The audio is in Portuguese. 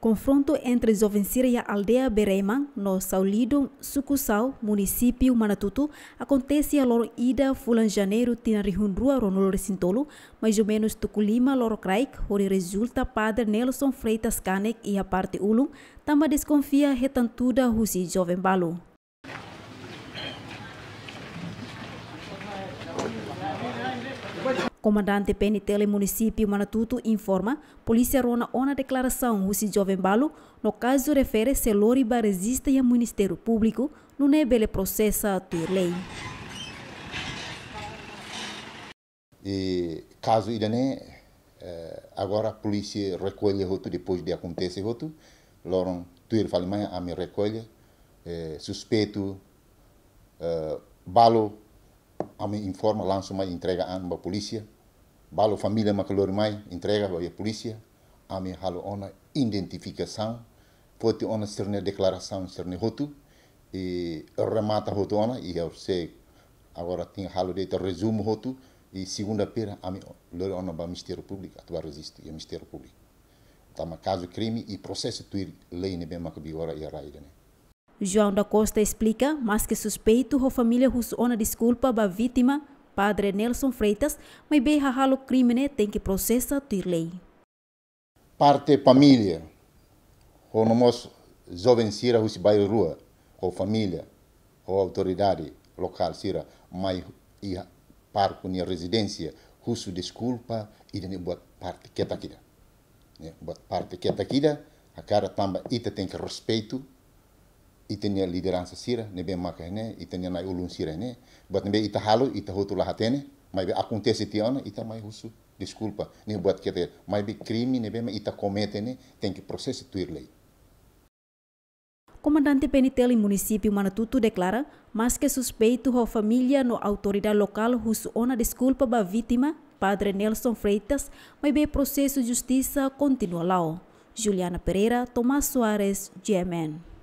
Confronto entre Jovencira e a aldeia Bereman, no Saulido, Sucussal, município Manatutu, acontece a loro ida fulan janeiro tinarihunrua ronolore sintolo, mais ou menos tuculima loro craic, onde resulta padre Nelson Freitas Canek e a parte ulum, também desconfia retantuda husi jovem balo. Comandante Penitele Município Manatuto informa, polícia rona ona declaração Rusi Jovem Balo, no caso refere se Loriba resiste ao Ministério Público, no nebele processa ter lei. E caso ainda né agora a polícia recolhe outro depois de acontecer outro, logo tu ele fala, a me recolhe, eh, suspeito, eh, balo, a me informa, lança uma entrega à polícia, Balo família Macalor Mai entrega a polícia. a Ame halo ona identificação. Pode ona ser declaração, ser roto. E remata roto ona. E eu sei agora tem halo de resumo roto. E segunda-feira, a ame lore ona ba Ministério Público. Atuar resisto e Ministério Público. Tama tá caso crime e processo tuir lei nebe né, macabiora e a raida, né? João da Costa explica, mas que suspeito, a família ona desculpa ba vítima padre Nelson Freitas, mas bem o crime tem que processar a lei. Parte família, ou nosso jovens sira os bairro rua, ou família, ou autoridade local sira, mas e parco na residência, russo desculpa e nem boa parte que é daqui. Boa parte que é a cara também tem que respeito itenia liderança sira, nebe makahne, itenia nai ulun sira ne, buat nebe ita halu, ita hutu lahatene, mas acontece tiana, ita mai husu, desculpa, ne buat kete, mas crime nebe ma ita comete ne, tem que processo tuir lei. Comandante Penitel em município Manatutu declara, mas que suspeito a família no autoridade local husu ona desculpa ba vítima, padre Nelson Freitas, mas be processo justiça continua lá. Juliana Pereira, Tomás Soares, GMN.